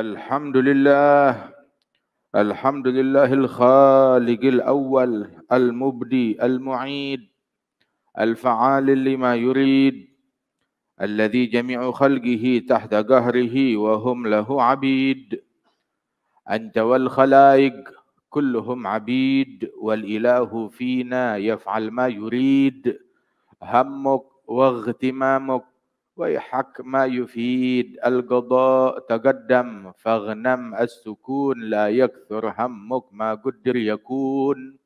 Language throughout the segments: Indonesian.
الحمد لله الحمد لله الخالق الأول المبدي المعيد الفعال لما يريد الذي جميع خلقه تحت قهره وهم له عبيد أنت والخلائق كلهم عبيد والإله فينا يفعل ما يريد همك واغتمامك ويحك ما يفيد القضاء تقدم فاغنم السكون لا يكثر همك ما قدر يكون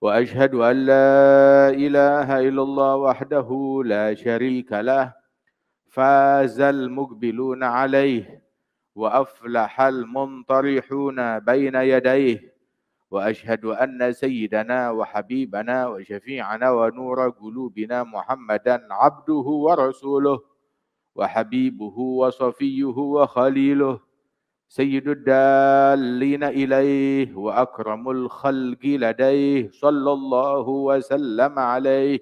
واشهد ان لا اله الا الله وحده لا شريك له فاز المقبلون عليه وافلح المنطرحون بين يديه واشهد ان سيدنا وحبيبنا وشفيعنا ونور قلوبنا محمدا عبده ورسوله وحبيبه وصفيه وخليله سيد الدالين اليه واكرم الخلق لديه صلى الله وسلم عليه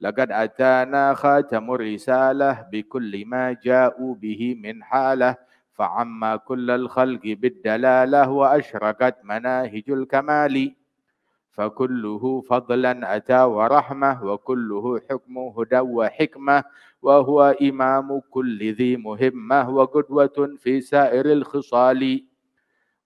لقد اتانا خاتم الرساله بكل ما جاءوا به من حاله فعما كل الخلق بالدلالة وأشرقت مناهج الكمال فكله فضلا أتى ورحمة وكله حكم هدى وحكمة وهو إمام كل ذي مهمة وقدوة في سائر الخصال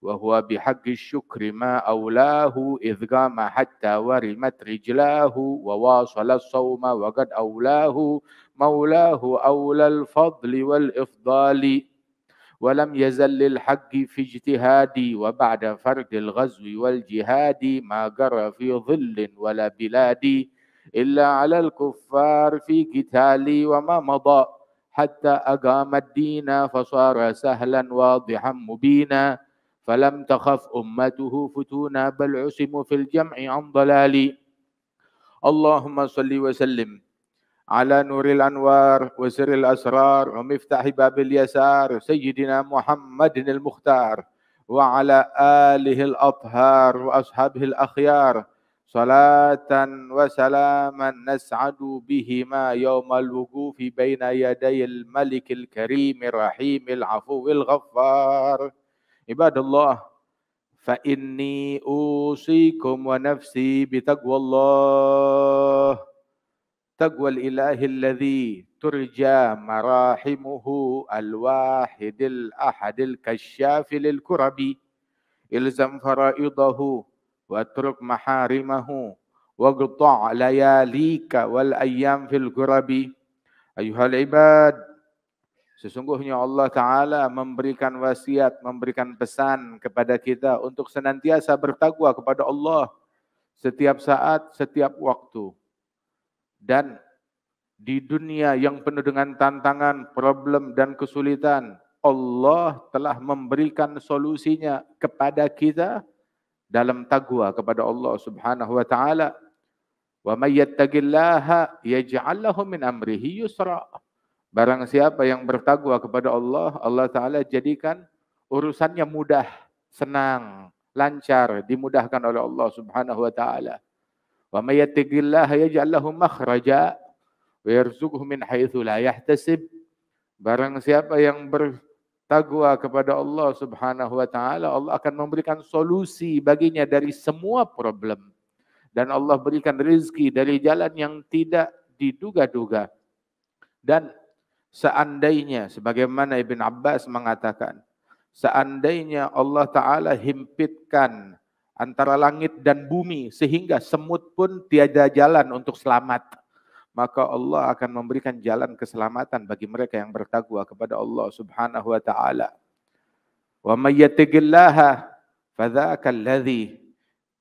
وهو بحق الشكر ما أولاه إذ قام حتى ورمت رجلاه وواصل الصوم وقد أولاه مولاه أولى الفضل والإفضال ولم يزل للحق في اجتهادي وبعد فرد الغزو والجهاد ما جرى في ظل ولا بلادي إلا على الكفار في قتالي وما مضى حتى أقام الدين فصار سهلا واضحا مبينا فلم تخف أمته فتونا بل عصموا في الجمع عن ضلالي اللهم صل وسلم على نور الأنوار وسر الأسرار ومفتاح باب اليسار سيدنا محمد المختار وعلى آله الأطهار وأصحابه الأخيار صلاة وسلاما نسعد بهما يوم الوقوف بين يدي الملك الكريم الرحيم العفو الغفار عباد الله فإني أوصيكم ونفسي بتقوى الله Al-Wahid al الإله الذي ترجى مراحمه الواحد الأحد الكشاف للكرب إلزم فرائضه واترك محارمه واقطع لياليك والأيام في الكرب أيها ibad. Sesungguhnya Allah Ta'ala memberikan wasiat, memberikan pesan kepada kita untuk senantiasa bertakwa kepada Allah setiap saat, setiap waktu dan di dunia yang penuh dengan tantangan, problem dan kesulitan, Allah telah memberikan solusinya kepada kita dalam taqwa kepada Allah Subhanahu wa taala. Wa may yattaqillaha yaj'al lahu min amrihi yusra. Barang siapa yang bertakwa kepada Allah, Allah taala jadikan urusannya mudah, senang, lancar, dimudahkan oleh Allah Subhanahu wa taala wa may yattaqillah yaj'al lahu makhraja wa yarzuqhu min haitsu la yahtasib barang siapa yang bertakwa kepada Allah Subhanahu wa taala Allah akan memberikan solusi baginya dari semua problem dan Allah berikan rezeki dari jalan yang tidak diduga-duga dan seandainya sebagaimana Ibn Abbas mengatakan seandainya Allah taala himpitkan antara langit dan bumi sehingga semut pun tiada jalan untuk selamat. Maka Allah akan memberikan jalan keselamatan bagi mereka yang bertakwa kepada Allah Subhanahu wa taala. Wa may yattaqillaha alladhi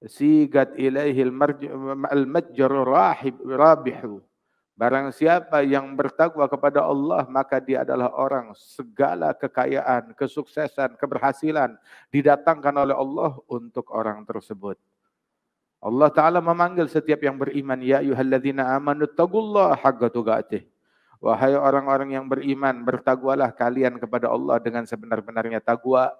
sigat ilaihi al-majru rabihu Barang siapa yang bertakwa kepada Allah, maka dia adalah orang segala kekayaan, kesuksesan, keberhasilan didatangkan oleh Allah untuk orang tersebut. Allah Ta'ala memanggil setiap yang beriman, Ya ayuhalladzina amanu tagullah haqqa tugatih. Wahai orang-orang yang beriman, bertakwalah kalian kepada Allah dengan sebenar-benarnya tagwa.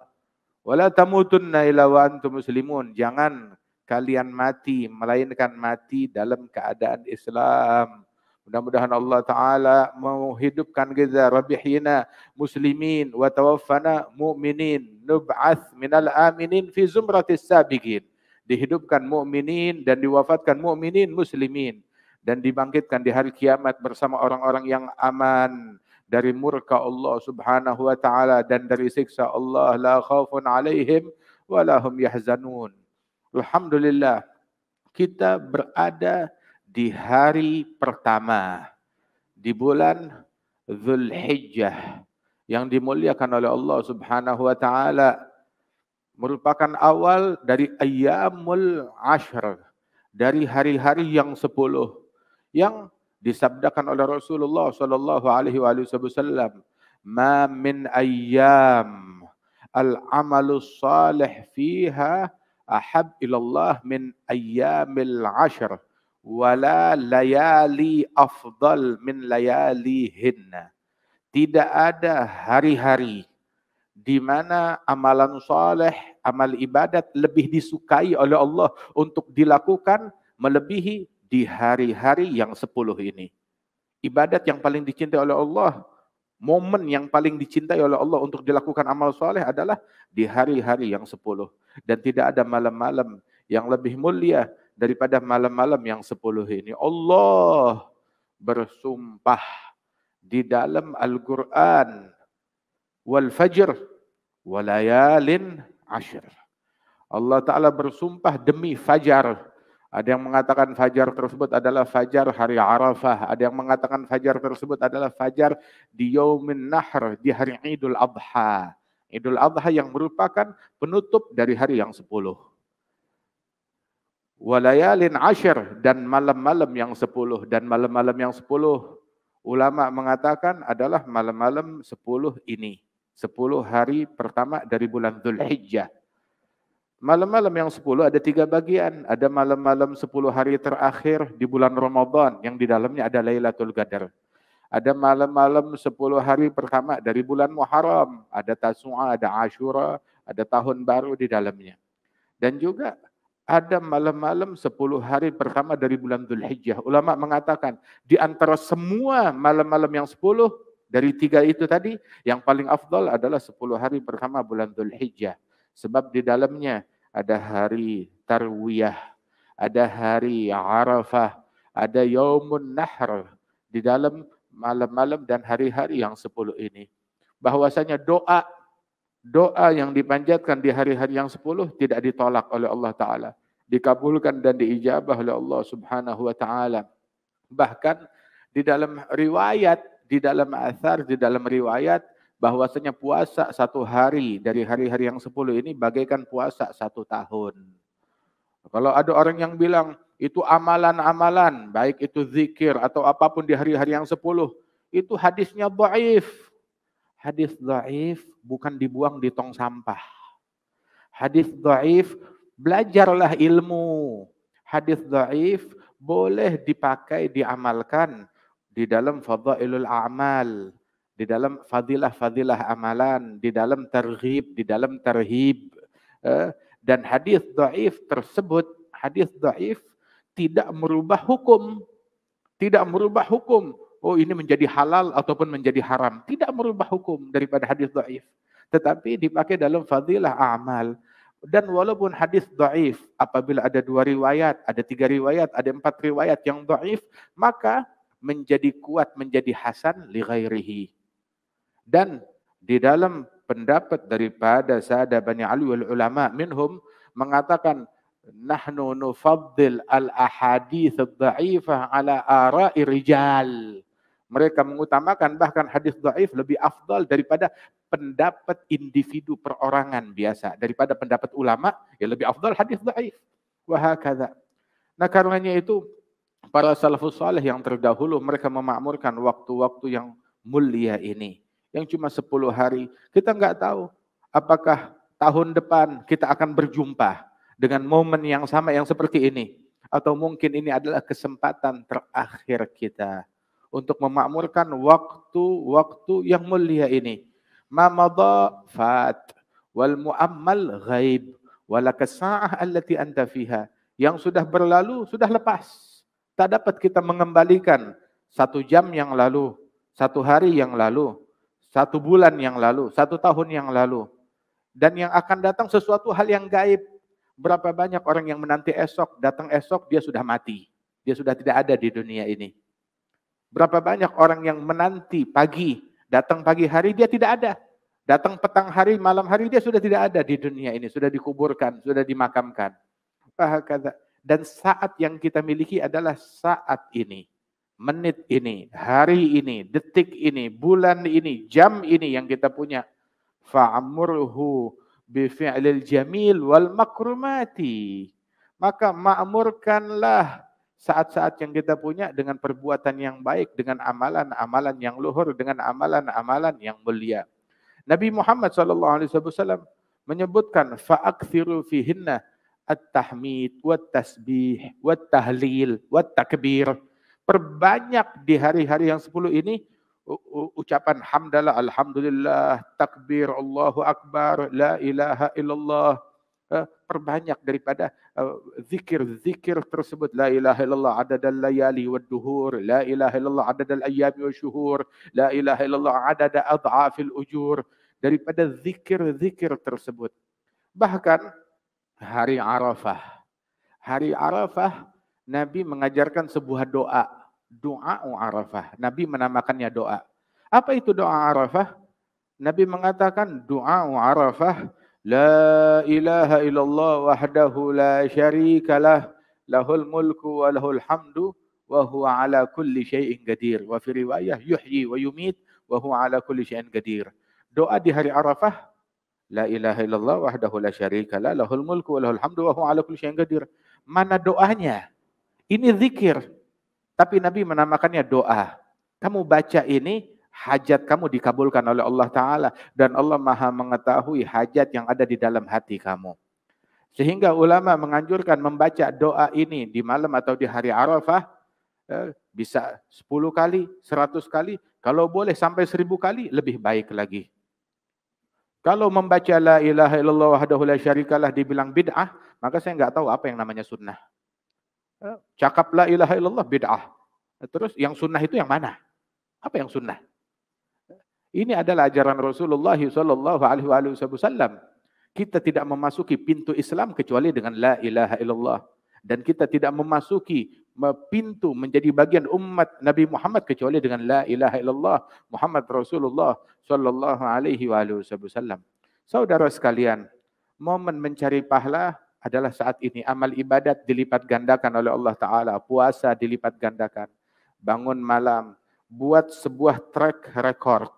Wala tamutunna illa wa antum muslimun. Jangan kalian mati melainkan mati dalam keadaan Islam. Mudah-mudahan Allah Ta'ala menghidupkan kita rabihina muslimin wa tawaffana mu'minin nub'ath minal aminin fi zumratis sabiqin. Dihidupkan mu'minin dan diwafatkan mu'minin muslimin. Dan dibangkitkan di hari kiamat bersama orang-orang yang aman dari murka Allah Subhanahu wa taala dan dari siksa Allah la khawfun alaihim wa lahum yahzanun. Alhamdulillah kita berada di hari pertama di bulan Zulhijjah yang dimuliakan oleh Allah Subhanahu wa taala merupakan awal dari ayyamul ashr dari hari-hari yang sepuluh yang disabdakan oleh Rasulullah sallallahu alaihi wasallam ma min ayyam al-amalu salih fiha ahab Allah min ayyamil ashr wala layali afdal min layali hinna. Tidak ada hari-hari di mana amalan soleh, amal ibadat lebih disukai oleh Allah untuk dilakukan melebihi di hari-hari yang sepuluh ini. Ibadat yang paling dicintai oleh Allah, momen yang paling dicintai oleh Allah untuk dilakukan amal soleh adalah di hari-hari yang sepuluh. Dan tidak ada malam-malam yang lebih mulia daripada malam-malam yang sepuluh ini. Allah bersumpah di dalam Al-Quran wal fajr walayalin ashir. Allah Ta'ala bersumpah demi fajar. Ada yang mengatakan fajar tersebut adalah fajar hari Arafah. Ada yang mengatakan fajar tersebut adalah fajar di Yaumin Nahr, di hari Idul Adha. Idul Adha yang merupakan penutup dari hari yang sepuluh. walayalin ashir dan malam-malam yang sepuluh dan malam-malam yang sepuluh ulama mengatakan adalah malam-malam sepuluh ini sepuluh hari pertama dari bulan Dzulhijjah. Malam-malam yang sepuluh ada tiga bagian. Ada malam-malam sepuluh hari terakhir di bulan Ramadan yang di dalamnya ada Lailatul Qadar. Ada malam-malam sepuluh hari pertama dari bulan Muharram. Ada Tasu'a, ada Ashura, ada Tahun Baru di dalamnya. Dan juga ada malam-malam 10 hari pertama dari bulan Dhul Hijjah. Ulama mengatakan, di antara semua malam-malam yang sepuluh dari tiga itu tadi, yang paling afdol adalah sepuluh hari pertama bulan Dhul Hijjah. Sebab di dalamnya ada hari tarwiyah, ada hari arafah, ada yaumun nahr. Di dalam malam-malam dan hari-hari yang sepuluh ini. Bahwasanya doa doa yang dipanjatkan di hari-hari yang sepuluh tidak ditolak oleh Allah Ta'ala. Dikabulkan dan diijabah oleh Allah Subhanahu Wa Ta'ala. Bahkan di dalam riwayat, di dalam asar, di dalam riwayat, bahwasanya puasa satu hari dari hari-hari yang sepuluh ini bagaikan puasa satu tahun. Kalau ada orang yang bilang itu amalan-amalan, baik itu zikir atau apapun di hari-hari yang sepuluh, itu hadisnya baif. Hadis dhaif bukan dibuang di tong sampah. Hadis dhaif belajarlah ilmu. Hadis dhaif boleh dipakai, diamalkan di dalam fadhailul a'mal, di dalam fadilah-fadilah amalan, di dalam terhib, di dalam terhib. Eh. Dan hadis dhaif tersebut, hadis dhaif tidak merubah hukum. Tidak merubah hukum oh ini menjadi halal ataupun menjadi haram. Tidak merubah hukum daripada hadis dhaif. Tetapi dipakai dalam fadilah amal. Dan walaupun hadis dhaif, apabila ada dua riwayat, ada tiga riwayat, ada empat riwayat yang dhaif, maka menjadi kuat, menjadi hasan li ghairihi. Dan di dalam pendapat daripada Sa'adah Bani Ali wal ulama minhum mengatakan nahnu nufaddil al ahadith al-da'ifah ala ara'i rijal mereka mengutamakan bahkan hadis dhaif lebih afdal daripada pendapat individu perorangan biasa. Daripada pendapat ulama, ya lebih afdal hadis dhaif. Wahakadha. Nah karenanya itu para salafus saleh yang terdahulu mereka memakmurkan waktu-waktu yang mulia ini. Yang cuma 10 hari. Kita nggak tahu apakah tahun depan kita akan berjumpa dengan momen yang sama yang seperti ini. Atau mungkin ini adalah kesempatan terakhir kita untuk memakmurkan waktu-waktu yang mulia ini. Ma madha fat wal muammal ghaib walaka sa'ah allati anta fiha. Yang sudah berlalu sudah lepas. Tak dapat kita mengembalikan satu jam yang lalu, satu hari yang lalu, satu bulan yang lalu, satu tahun yang lalu. Dan yang akan datang sesuatu hal yang gaib. Berapa banyak orang yang menanti esok, datang esok dia sudah mati. Dia sudah tidak ada di dunia ini. Berapa banyak orang yang menanti pagi, datang pagi hari dia tidak ada. Datang petang hari, malam hari dia sudah tidak ada di dunia ini, sudah dikuburkan, sudah dimakamkan. Dan saat yang kita miliki adalah saat ini, menit ini, hari ini, detik ini, bulan ini, jam ini yang kita punya. Fa'amurhu bifi'lil jamil wal makrumati. Maka ma'murkanlah saat-saat yang kita punya dengan perbuatan yang baik, dengan amalan-amalan yang luhur, dengan amalan-amalan yang mulia. Nabi Muhammad SAW menyebutkan fa'akthiru fihinna at-tahmid wa tasbih wa tahlil wa takbir. Perbanyak di hari-hari yang sepuluh ini ucapan hamdalah alhamdulillah takbir Allahu akbar la ilaha illallah Eh, perbanyak daripada eh, zikir-zikir uh, tersebut la ilaha illallah adadal layali wad duhur la ilaha illallah adadal ayami wa syuhur la ilaha illallah adada adhafil ujur daripada zikir-zikir tersebut bahkan hari Arafah hari Arafah Nabi mengajarkan sebuah doa doa Arafah Nabi menamakannya doa apa itu doa Arafah Nabi mengatakan doa Arafah لا إله إلا الله وحده لا شريك له له الملك وله الحمد وهو على كل شيء قدير وفي رواية يحيي ويميت وهو على كل شيء قدير doa di hari Arafah لا إله إلا الله وحده لا شريك له له الملك وله الحمد وهو على كل شيء قدير. qadir mana doanya ini zikir tapi Nabi menamakannya doa kamu baca ini hajat kamu dikabulkan oleh Allah Ta'ala. Dan Allah maha mengetahui hajat yang ada di dalam hati kamu. Sehingga ulama menganjurkan membaca doa ini di malam atau di hari Arafah. Ya, bisa 10 kali, 100 kali. Kalau boleh sampai 1000 kali lebih baik lagi. Kalau membaca la ilaha illallah wahdahu la syarikalah dibilang bid'ah, maka saya nggak tahu apa yang namanya sunnah. Ya, cakap la ilaha illallah bid'ah. Terus yang sunnah itu yang mana? Apa yang sunnah? Ini adalah ajaran Rasulullah sallallahu alaihi wasallam. Kita tidak memasuki pintu Islam kecuali dengan la ilaha illallah dan kita tidak memasuki pintu menjadi bagian umat Nabi Muhammad kecuali dengan la ilaha illallah Muhammad Rasulullah sallallahu alaihi wasallam. Saudara sekalian, momen mencari pahala adalah saat ini amal ibadat dilipat gandakan oleh Allah taala, puasa dilipat gandakan, bangun malam, buat sebuah track record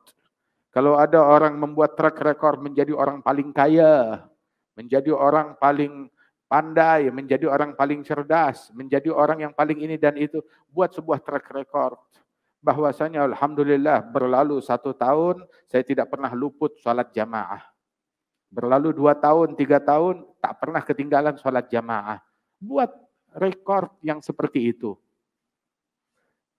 kalau ada orang membuat track record menjadi orang paling kaya, menjadi orang paling pandai, menjadi orang paling cerdas, menjadi orang yang paling ini dan itu, buat sebuah track record. Bahwasanya Alhamdulillah berlalu satu tahun, saya tidak pernah luput sholat jamaah. Berlalu dua tahun, tiga tahun, tak pernah ketinggalan sholat jamaah. Buat rekor yang seperti itu.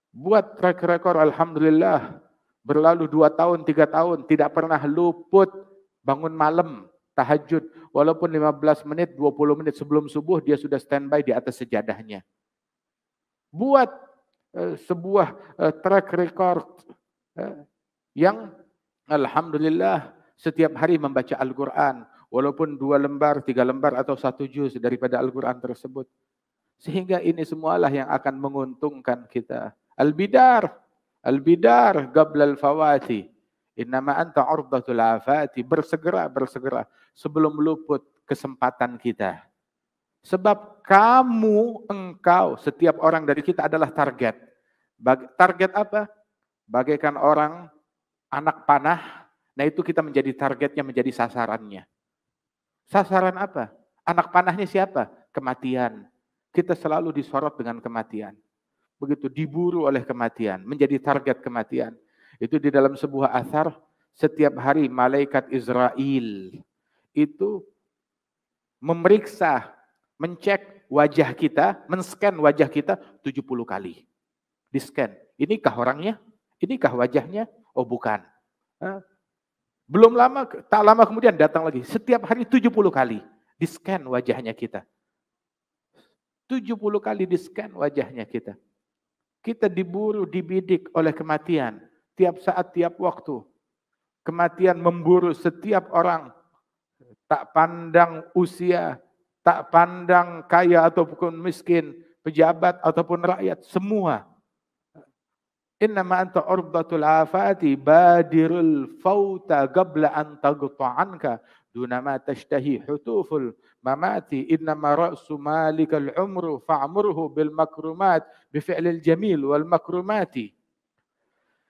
Buat track record Alhamdulillah, Berlalu dua tahun, tiga tahun, tidak pernah luput bangun malam, tahajud. Walaupun 15 menit, 20 menit sebelum subuh, dia sudah standby di atas sejadahnya. Buat eh, sebuah eh, track record eh, yang Alhamdulillah setiap hari membaca Al-Quran. Walaupun dua lembar, tiga lembar atau satu juz daripada Al-Quran tersebut. Sehingga ini semualah yang akan menguntungkan kita. Al-Bidar Al-bidar gablal fawati. Innama anta urdatul afati. Bersegera, bersegera. Sebelum luput kesempatan kita. Sebab kamu, engkau, setiap orang dari kita adalah target. Target apa? Bagaikan orang anak panah. Nah itu kita menjadi targetnya, menjadi sasarannya. Sasaran apa? Anak panahnya siapa? Kematian. Kita selalu disorot dengan kematian begitu diburu oleh kematian, menjadi target kematian. Itu di dalam sebuah asar, setiap hari malaikat Israel itu memeriksa, mencek wajah kita, men-scan wajah kita 70 kali. Di-scan. Inikah orangnya? Inikah wajahnya? Oh bukan. Belum lama, tak lama kemudian datang lagi. Setiap hari 70 kali di-scan wajahnya kita. 70 kali di-scan wajahnya kita. Kita diburu, dibidik oleh kematian. Tiap saat, tiap waktu. Kematian memburu setiap orang. Tak pandang usia, tak pandang kaya ataupun miskin, pejabat ataupun rakyat, semua. Innama anta urdatul afati badirul fauta gabla anta tagta'anka dunama tashtahi hutuful mamati innama ra'su malikal umru fa'murhu bil makrumat bi fi'lil jamil wal makrumati.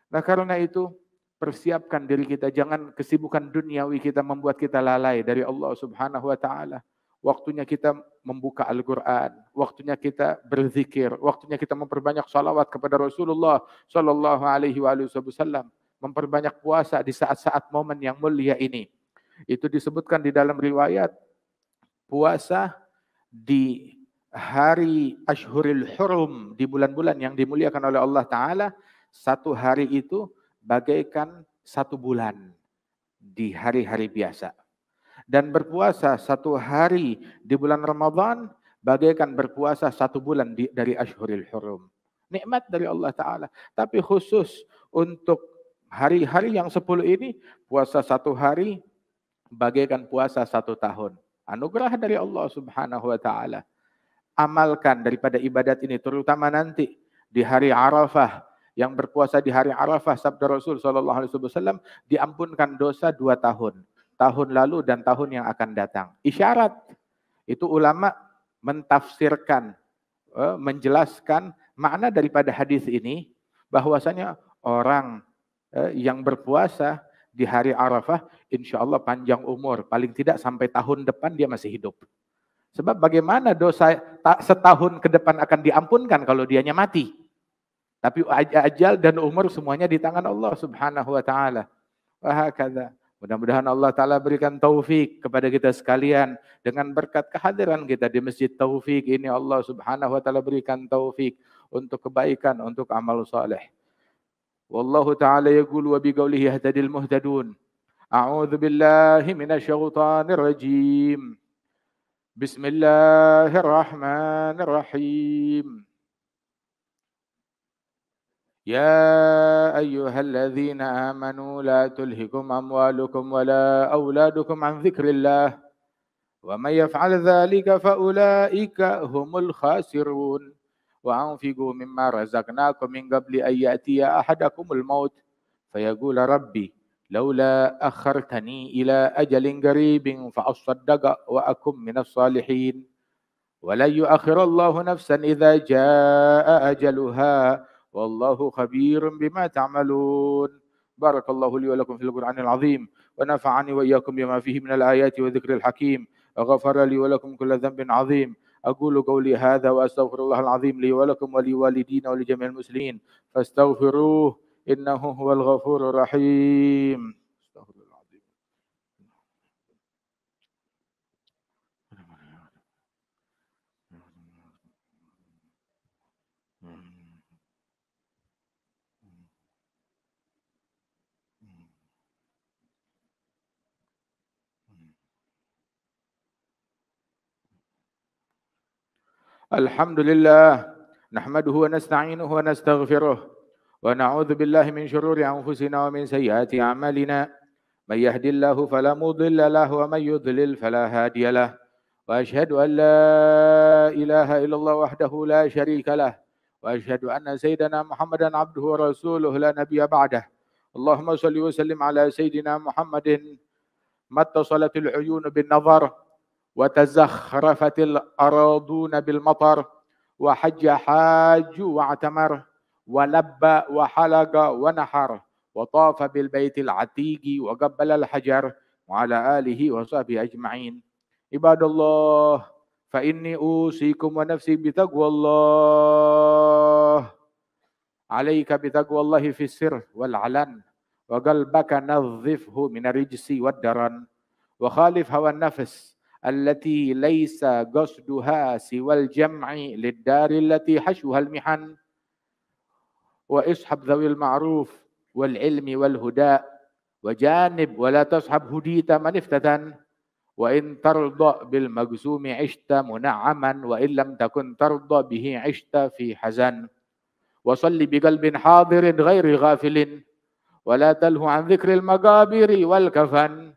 Nah karena itu persiapkan diri kita jangan kesibukan duniawi kita membuat kita lalai dari Allah Subhanahu wa taala. Waktunya kita membuka Al-Qur'an, waktunya kita berzikir, waktunya kita memperbanyak salawat kepada Rasulullah sallallahu alaihi wasallam, memperbanyak puasa di saat-saat momen yang mulia ini. Itu disebutkan di dalam riwayat puasa di hari Ashuril Hurum di bulan-bulan yang dimuliakan oleh Allah Ta'ala, satu hari itu bagaikan satu bulan di hari-hari biasa. Dan berpuasa satu hari di bulan Ramadhan bagaikan berpuasa satu bulan di, dari Ashuril Hurum. Nikmat dari Allah Ta'ala. Tapi khusus untuk hari-hari yang sepuluh ini, puasa satu hari bagaikan puasa satu tahun. Anugerah dari Allah Subhanahu wa taala. Amalkan daripada ibadat ini terutama nanti di hari Arafah yang berpuasa di hari Arafah sabda Rasul sallallahu diampunkan dosa dua tahun, tahun lalu dan tahun yang akan datang. Isyarat itu ulama mentafsirkan, eh, menjelaskan makna daripada hadis ini bahwasanya orang eh, yang berpuasa di hari Arafah, insya Allah panjang umur. Paling tidak sampai tahun depan dia masih hidup. Sebab bagaimana dosa setahun ke depan akan diampunkan kalau dianya mati. Tapi ajal dan umur semuanya di tangan Allah subhanahu wa ta'ala. Wahakadha. Mudah-mudahan Allah Ta'ala berikan taufik kepada kita sekalian. Dengan berkat kehadiran kita di Masjid Taufik ini Allah Subhanahu Wa Ta'ala berikan taufik untuk kebaikan, untuk amal soleh. والله تعالى يقول وبقوله يهتدي المهتدون أعوذ بالله من الشيطان الرجيم بسم الله الرحمن الرحيم يا أيها الذين آمنوا لا تلهكم أموالكم ولا أولادكم عن ذكر الله ومن يفعل ذلك فأولئك هم الخاسرون وأنفقوا مما رزقناكم من قبل أن يأتي أحدكم الموت فيقول ربي لولا أخرتني إلى أجل قريب فأصدق وأكن من الصالحين ولن يؤخر الله نفسا إذا جاء أجلها والله خبير بما تعملون بارك الله لي ولكم في القرآن العظيم ونفعني وإياكم بما فيه من الآيات والذكر الحكيم وغفر لي ولكم كل ذنب عظيم أقول قولي هذا وأستغفر الله العظيم لي ولكم ولوالدينا ولجميع المسلمين فاستغفروه إنه هو الغفور الرحيم الحمد لله نحمده ونستعينه ونستغفره ونعوذ بالله من شرور أنفسنا ومن سيئات أعمالنا من يهد الله فلا مضل له ومن يضلل فلا هادي له وأشهد أن لا إله إلا الله وحده لا شريك له وأشهد أن سيدنا محمدا عبده ورسوله لا نبي بعده اللهم صل وسلم على سيدنا محمد ما اتصلت العيون بالنظر وتزخرفت الأراضون بالمطر وحج حاج واعتمر ولب وحلق ونحر وطاف بالبيت العتيق وقبل الحجر وعلى آله وصحبه أجمعين عباد الله فإني أوصيكم ونفسي بتقوى الله عليك بتقوى الله في السر والعلن وقلبك نظفه من الرجس والدرن وخالف هوى النفس التي ليس قصدها سوى الجمع للدار التي حشوها المحن واصحب ذوي المعروف والعلم والهدى وجانب ولا تصحب هديت من افتتن وإن ترضى بالمجزوم عشت منعما وإن لم تكن ترضى به عشت في حزن وصل بقلب حاضر غير غافل ولا تله عن ذكر المقابر والكفن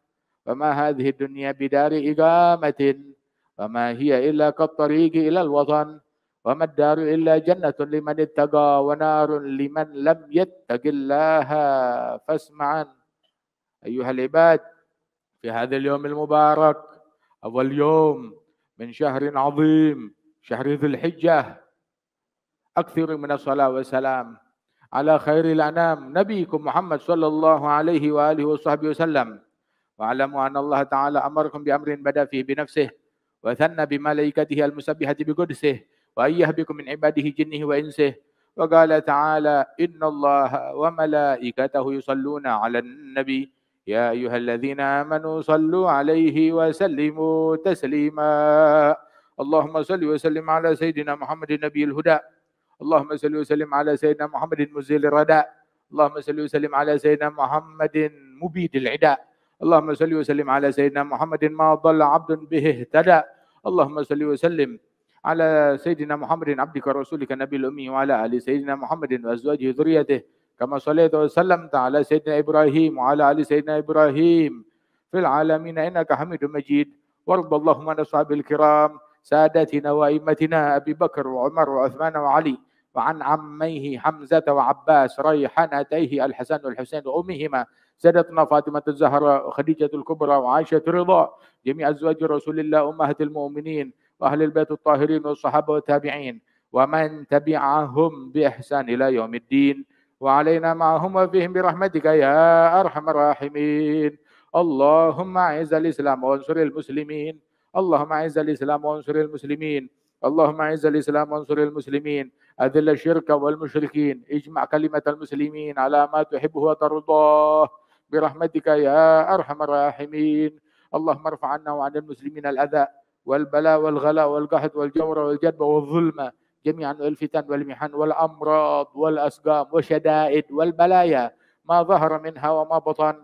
فما هذه الدنيا بدار إقامة وما هي إلا كالطريق إلى الوطن وما الدار إلا جنة لمن اتقى ونار لمن لم يتق الله فاسمعا أيها العباد في هذا اليوم المبارك أول يوم من شهر عظيم شهر ذي الحجة أكثر من الصلاة والسلام على خير الأنام نبيكم محمد صلى الله عليه وآله وصحبه وسلم واعلموا أن الله تعالى أمركم بأمر بدأ فيه بنفسه وثنى بملائكته المسبحة بقدسه وأيه بكم من عباده جنه وإنسه وقال تعالى إن الله وملائكته يصلون على النبي يا أيها الذين آمنوا صلوا عليه وسلموا تسليما اللهم صل وسلم على سيدنا محمد النبي الهدى اللهم صل وسلم على سيدنا محمد مزيل الرداء اللهم صل وسلم على سيدنا محمد مبيد العداء اللهم صل وسلم على سيدنا محمد ما ضل عبد به اهتدى اللهم صل وسلم على سيدنا محمد عبدك ورسولك النبي الأمي وعلى آل سيدنا محمد وأزواجه ذريته كما صليت وسلمت على سيدنا إبراهيم وعلى آل سيدنا إبراهيم في العالمين إنك حميد مجيد وارض اللهم عن أصحاب الكرام سادتنا وأئمتنا أبي بكر وعمر وعثمان وعلي وعن عميه حمزة وعباس ريحانتيه الحسن والحسين وأمهما سيدتنا فاطمة الزهراء وخديجة الكبرى وعائشة الرضا جميع أزواج رسول الله أمهات المؤمنين وأهل البيت الطاهرين والصحابة والتابعين ومن تبعهم بإحسان إلى يوم الدين وعلينا معهم وفيهم برحمتك يا أرحم الراحمين اللهم أعز الإسلام وانصر المسلمين اللهم أعز الإسلام وانصر المسلمين اللهم أعز الإسلام وانصر المسلمين أذل الشرك والمشركين اجمع كلمة المسلمين على ما تحبه وترضاه برحمتك يا أرحم الراحمين اللهم ارفع عنا وعن المسلمين الأذى والبلاء والغلاء والقحط والجور والجدب والظلمة جميعا والفتن والمحن والأمراض والأسقام والشدائد والبلايا ما ظهر منها وما بطن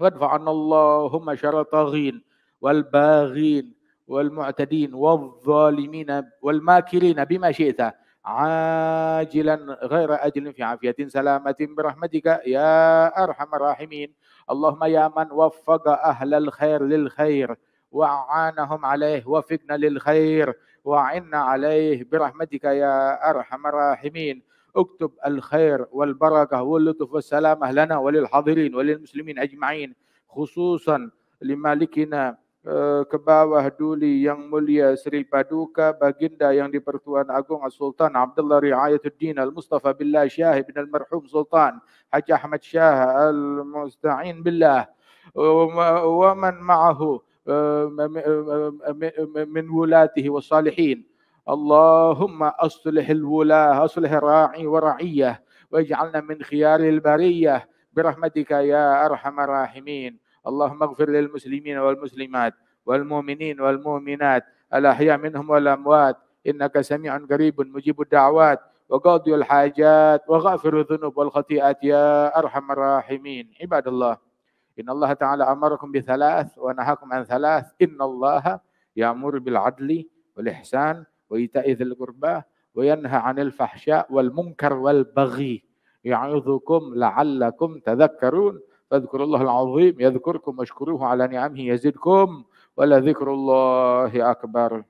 وادفع عنا اللهم شر الطاغين والباغين والمعتدين والظالمين والماكرين بما شئت عاجلا غير أجل في عافية سلامة برحمتك يا أرحم الراحمين اللهم يا من وفق أهل الخير للخير وعانهم عليه وفقنا للخير وعنا عليه برحمتك يا أرحم الراحمين اكتب الخير والبركة واللطف والسلامة لنا وللحاضرين وللمسلمين أجمعين خصوصا لمالكنا ke bawah duli yang mulia Sri Paduka baginda yang di-Pertuan Agong Sultan Abdullah Riayatuddin Al-Mustafa Billah Syah bin Al-Marhum Sultan Haji Ahmad Syah Al-Musta'in Billah wa man ma'ahu min wulatihi wa salihin اللهم اصلح الولاه اصلح الراعي ورعيه واجعلنا من خيار البريه برحمتك يا ارحم الراحمين اللهم اغفر للمسلمين والمسلمات والمؤمنين والمؤمنات الأحياء منهم والأموات إنك سميع قريب مجيب الدعوات وقاضي الحاجات وغافر الذنوب والخطيئات يا أرحم الراحمين عباد الله إن الله تعالى أمركم بثلاث ونهاكم عن ثلاث إن الله يأمر بالعدل والإحسان وإيتاء ذي القربى وينهى عن الفحشاء والمنكر والبغي يعظكم لعلكم تذكرون فاذكروا الله العظيم يذكركم واشكروه على نعمه يزدكم ولذكر الله أكبر